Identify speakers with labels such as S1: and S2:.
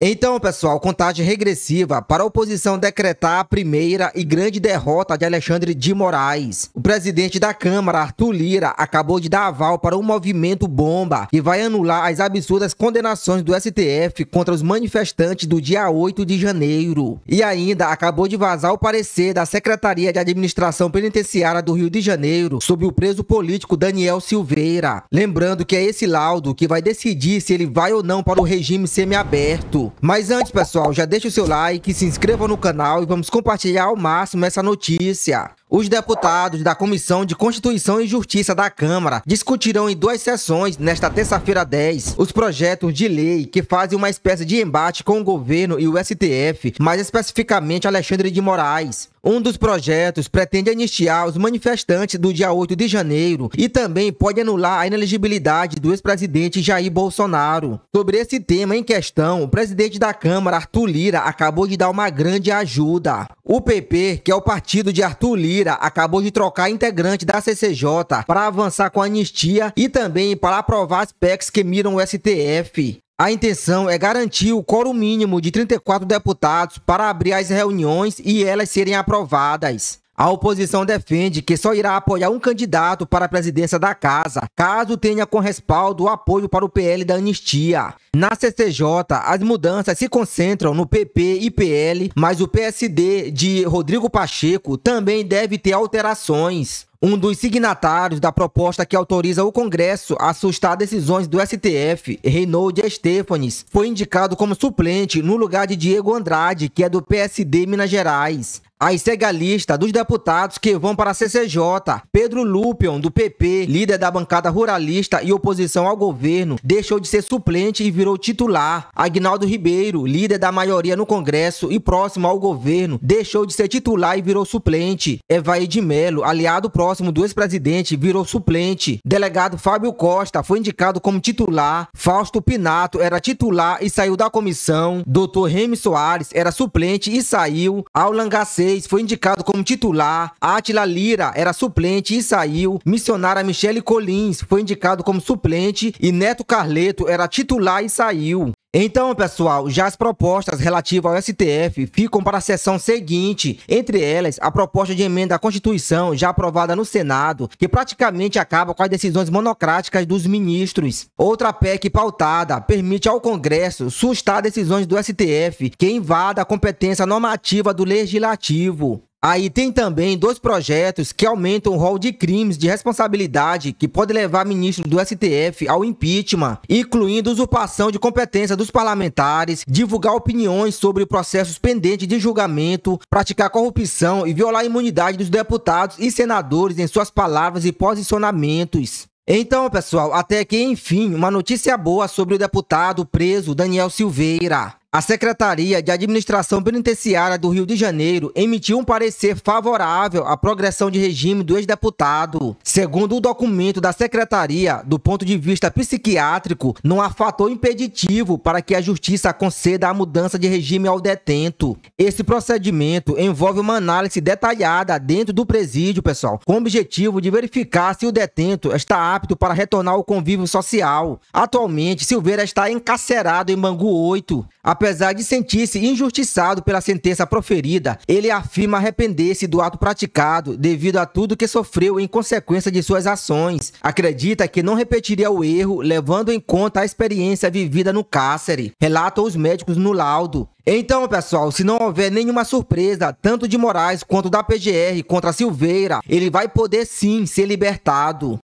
S1: Então, pessoal, contagem regressiva para a oposição decretar a primeira e grande derrota de Alexandre de Moraes. O presidente da Câmara, Arthur Lira, acabou de dar aval para um movimento bomba que vai anular as absurdas condenações do STF contra os manifestantes do dia 8 de janeiro. E ainda acabou de vazar o parecer da Secretaria de Administração Penitenciária do Rio de Janeiro sobre o preso político Daniel Silveira. Lembrando que é esse laudo que vai decidir se ele vai ou não para o regime semiaberto. Mas antes, pessoal, já deixa o seu like, se inscreva no canal e vamos compartilhar ao máximo essa notícia. Os deputados da Comissão de Constituição e Justiça da Câmara discutirão em duas sessões, nesta terça-feira 10, os projetos de lei que fazem uma espécie de embate com o governo e o STF, mais especificamente Alexandre de Moraes. Um dos projetos pretende anistiar os manifestantes do dia 8 de janeiro e também pode anular a inelegibilidade do ex-presidente Jair Bolsonaro. Sobre esse tema em questão, o presidente da Câmara, Arthur Lira, acabou de dar uma grande ajuda. O PP, que é o partido de Arthur Lira, Lira acabou de trocar integrante da CCJ para avançar com a anistia e também para aprovar as PECs que miram o STF. A intenção é garantir o coro mínimo de 34 deputados para abrir as reuniões e elas serem aprovadas. A oposição defende que só irá apoiar um candidato para a presidência da casa, caso tenha com respaldo o apoio para o PL da anistia. Na CCJ, as mudanças se concentram no PP e PL, mas o PSD de Rodrigo Pacheco também deve ter alterações. Um dos signatários da proposta que autoriza o Congresso a sustar decisões do STF, Reynold Estefanes, foi indicado como suplente no lugar de Diego Andrade, que é do PSD Minas Gerais. As lista dos deputados que vão para a CCJ, Pedro Lupion, do PP, líder da bancada ruralista e oposição ao governo, deixou de ser suplente e virou titular. Agnaldo Ribeiro, líder da maioria no Congresso e próximo ao governo, deixou de ser titular e virou suplente. Evaí de Melo, aliado próximo do ex-presidente, virou suplente. Delegado Fábio Costa foi indicado como titular. Fausto Pinato era titular e saiu da comissão. Dr. Remy Soares era suplente e saiu. Aulan Gacê 2016 foi indicado como titular, Átila Lira era suplente e saiu, missionária Michele Collins foi indicado como suplente e Neto Carleto era titular e saiu. Então, pessoal, já as propostas relativas ao STF ficam para a sessão seguinte, entre elas a proposta de emenda à Constituição já aprovada no Senado, que praticamente acaba com as decisões monocráticas dos ministros. Outra PEC pautada permite ao Congresso sustar decisões do STF que invada a competência normativa do Legislativo. Aí tem também dois projetos que aumentam o rol de crimes de responsabilidade que pode levar ministro do STF ao impeachment, incluindo usurpação de competência dos parlamentares, divulgar opiniões sobre processos pendentes de julgamento, praticar corrupção e violar a imunidade dos deputados e senadores em suas palavras e posicionamentos. Então, pessoal, até aqui, enfim, uma notícia boa sobre o deputado preso Daniel Silveira. A Secretaria de Administração Penitenciária do Rio de Janeiro emitiu um parecer favorável à progressão de regime do ex-deputado. Segundo o documento da Secretaria, do ponto de vista psiquiátrico, não há fator impeditivo para que a Justiça conceda a mudança de regime ao detento. Esse procedimento envolve uma análise detalhada dentro do presídio, pessoal, com o objetivo de verificar se o detento está apto para retornar ao convívio social. Atualmente, Silveira está encarcerado em Bangu 8. A Apesar de sentir-se injustiçado pela sentença proferida, ele afirma arrepender-se do ato praticado devido a tudo que sofreu em consequência de suas ações. Acredita que não repetiria o erro, levando em conta a experiência vivida no cárcere, relatam os médicos no laudo. Então, pessoal, se não houver nenhuma surpresa, tanto de Moraes quanto da PGR contra Silveira, ele vai poder sim ser libertado.